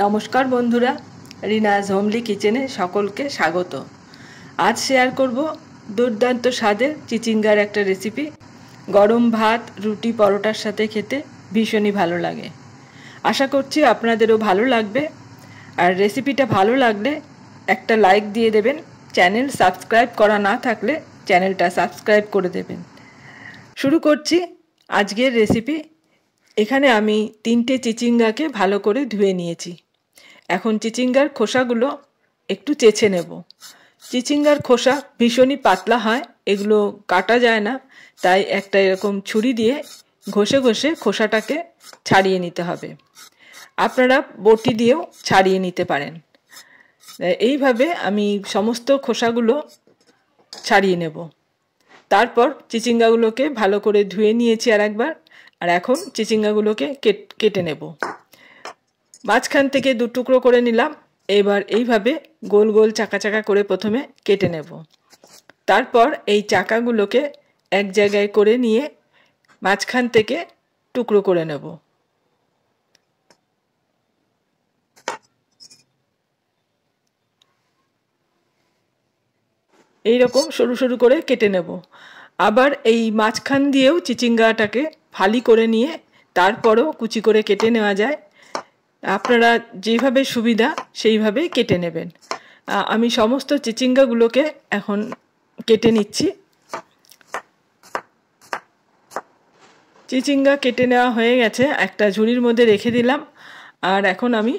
নমস্কার বন্ধুরা রিনাজ হোমলি কিচেনে সকলকে স্বাগত আজ শেয়ার করব দুর্দান্ত স্বাদের চিচিঙ্গার একটা রেসিপি গরম ভাত রুটি পরোটার সাথে খেতে ভীষণই ভালো লাগে আশা করছি আপনাদেরও ভালো লাগবে আর রেসিপিটা ভালো লাগলে একটা লাইক দিয়ে দেবেন চ্যানেল সাবস্ক্রাইব করা না থাকলে চ্যানেলটা সাবস্ক্রাইব করে দেবেন শুরু করছি আজকের রেসিপি এখানে আমি তিনটে চিচিঙ্গাকে ভালো করে ধুয়ে নিয়েছি এখন চিচিঙ্গার খোসাগুলো একটু চেছে নেব চিচিঙ্গার খোসা ভীষণই পাতলা হয় এগুলো কাটা যায় না তাই একটা এরকম ছুরি দিয়ে ঘষে ঘষে খোসাটাকে ছাড়িয়ে নিতে হবে আপনারা বটি দিয়েও ছাড়িয়ে নিতে পারেন এইভাবে আমি সমস্ত খোসাগুলো ছাড়িয়ে নেব তারপর চিচিঙ্গাগুলোকে ভালো করে ধুয়ে নিয়েছি আর একবার আর এখন চিচিঙ্গাগুলোকে কেটে নেব মাঝখান থেকে দু টুকরো করে নিলাম এবার এইভাবে গোল গোল চাকা চাকা করে প্রথমে কেটে নেব তারপর এই চাকাগুলোকে এক জায়গায় করে নিয়ে মাঝখান থেকে টুকরো করে নেব এই রকম সরু সরু করে কেটে নেব আবার এই মাঝখান দিয়েও চিচিঙ্গাটাকে ফালি করে নিয়ে তারপরও কুচি করে কেটে নেওয়া যায় আপনারা যেভাবে সুবিধা সেইভাবে কেটে নেবেন আমি সমস্ত চিচিঙ্গাগুলোকে এখন কেটে নিচ্ছি চিচিঙ্গা কেটে নেওয়া হয়ে গেছে একটা ঝুড়ির মধ্যে রেখে দিলাম আর এখন আমি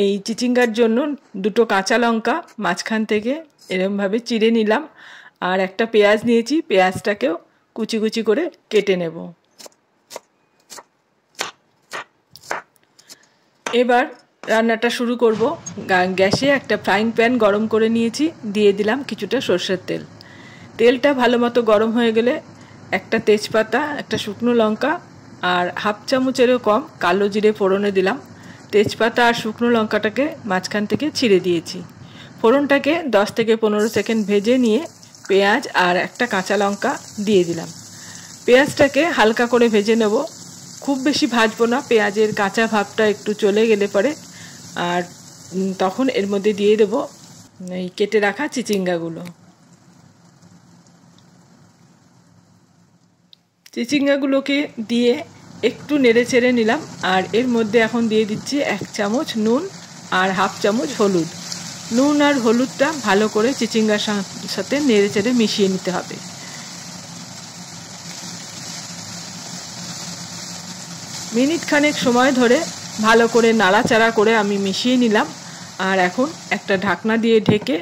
এই চিচিঙ্গার জন্য দুটো কাঁচা লঙ্কা মাঝখান থেকে এরমভাবে চিড়ে নিলাম আর একটা পেঁয়াজ নিয়েছি পেঁয়াজটাকেও কুচি কুচি করে কেটে নেব এবার রান্নাটা শুরু করব গ্যাসে একটা ফ্রাইং প্যান গরম করে নিয়েছি দিয়ে দিলাম কিছুটা সর্ষের তেল তেলটা ভালো মতো গরম হয়ে গেলে একটা তেজপাতা একটা শুকনো লঙ্কা আর হাফ চামচেরও কম কালো জিরে ফোড়নে দিলাম তেজপাতা আর শুকনো লঙ্কাটাকে মাঝখান থেকে ছিঁড়ে দিয়েছি ফোড়নটাকে দশ থেকে পনেরো সেকেন্ড ভেজে নিয়ে পেঁয়াজ আর একটা কাঁচা লঙ্কা দিয়ে দিলাম পেঁয়াজটাকে হালকা করে ভেজে নেব খুব বেশি ভাজবো না পেঁয়াজের কাঁচা ভাবটা একটু চলে গেলে পরে আর তখন এর মধ্যে দিয়ে দেব এই কেটে রাখা চিচিঙ্গাগুলো চিচিঙ্গাগুলোকে দিয়ে একটু নেড়ে চেড়ে নিলাম আর এর মধ্যে এখন দিয়ে দিচ্ছি এক চামচ নুন আর হাফ চামচ হলুদ নুন আর হলুদটা ভালো করে চিচিঙ্গার সাথে নেড়ে চেড়ে মিশিয়ে নিতে হবে মিনিট খানেক সময় ধরে ভালো করে নাড়াচাড়া করে আমি মিশিয়ে নিলাম আর এখন একটা ঢাকনা দিয়ে ঢেকে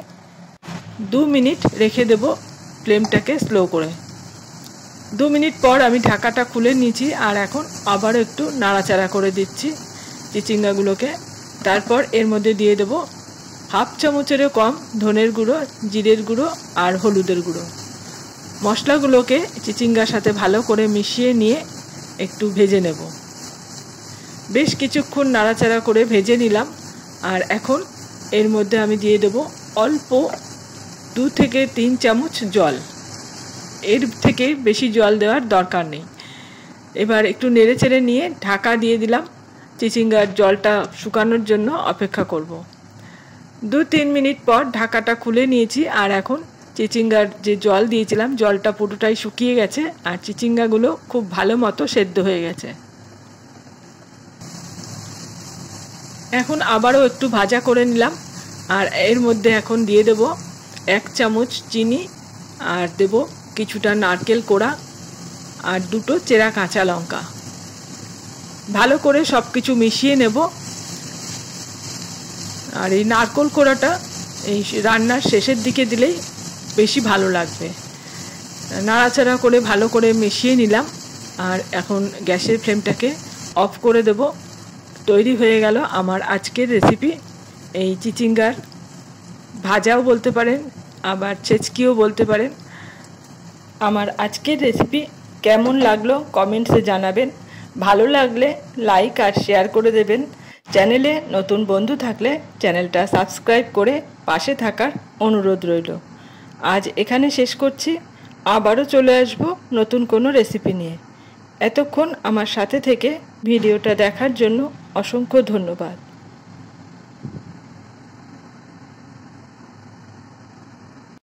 দু মিনিট রেখে দেব ফ্লেমটাকে স্লো করে দু মিনিট পর আমি ঢাকাটা খুলে নিয়েছি আর এখন আবারও একটু নাড়াচাড়া করে দিচ্ছি চিচিঙ্গাগুলোকে তারপর এর মধ্যে দিয়ে দেবো হাফ চামচেরও কম ধনের গুঁড়ো জিরের গুঁড়ো আর হলুদের গুঁড়ো মশলাগুলোকে চিচিঙ্গার সাথে ভালো করে মিশিয়ে নিয়ে একটু ভেজে নেব বেশ কিছুক্ষণ নাড়াচাড়া করে ভেজে নিলাম আর এখন এর মধ্যে আমি দিয়ে দেব অল্প দু থেকে তিন চামচ জল এর থেকে বেশি জল দেওয়ার দরকার নেই এবার একটু নেড়ে চেড়ে নিয়ে ঢাকা দিয়ে দিলাম চিচিঙ্গার জলটা শুকানোর জন্য অপেক্ষা করবো দু তিন মিনিট পর ঢাকাটা খুলে নিয়েছি আর এখন চিচিঙ্গার যে জল দিয়েছিলাম জলটা পুরোটাই শুকিয়ে গেছে আর চিচিঙ্গাগুলো খুব ভালো মতো সেদ্ধ হয়ে গেছে এখন আবারও একটু ভাজা করে নিলাম আর এর মধ্যে এখন দিয়ে দেব এক চামচ চিনি আর দেব কিছুটা নারকেল কোড়া আর দুটো চেরা কাঁচা লঙ্কা ভালো করে সব কিছু মিশিয়ে নেব আর এই নারকোল কোড়াটা এই রান্নার শেষের দিকে দিলেই বেশি ভালো লাগবে নাড়াচাড়া করে ভালো করে মিশিয়ে নিলাম আর এখন গ্যাসের ফ্লেমটাকে অফ করে দেব তৈরি হয়ে গেল আমার আজকের রেসিপি এই চিচিঙ্গার ভাজাও বলতে পারেন আবার ছেচকিও বলতে পারেন আমার আজকের রেসিপি কেমন লাগলো কমেন্টসে জানাবেন ভালো লাগলে লাইক আর শেয়ার করে দেবেন চ্যানেলে নতুন বন্ধু থাকলে চ্যানেলটা সাবস্ক্রাইব করে পাশে থাকার অনুরোধ রইল আজ এখানে শেষ করছি আবারও চলে আসব নতুন কোনো রেসিপি নিয়ে এতক্ষণ আমার সাথে থেকে ভিডিওটা দেখার জন্য অসংখ্য ধন্যবাদ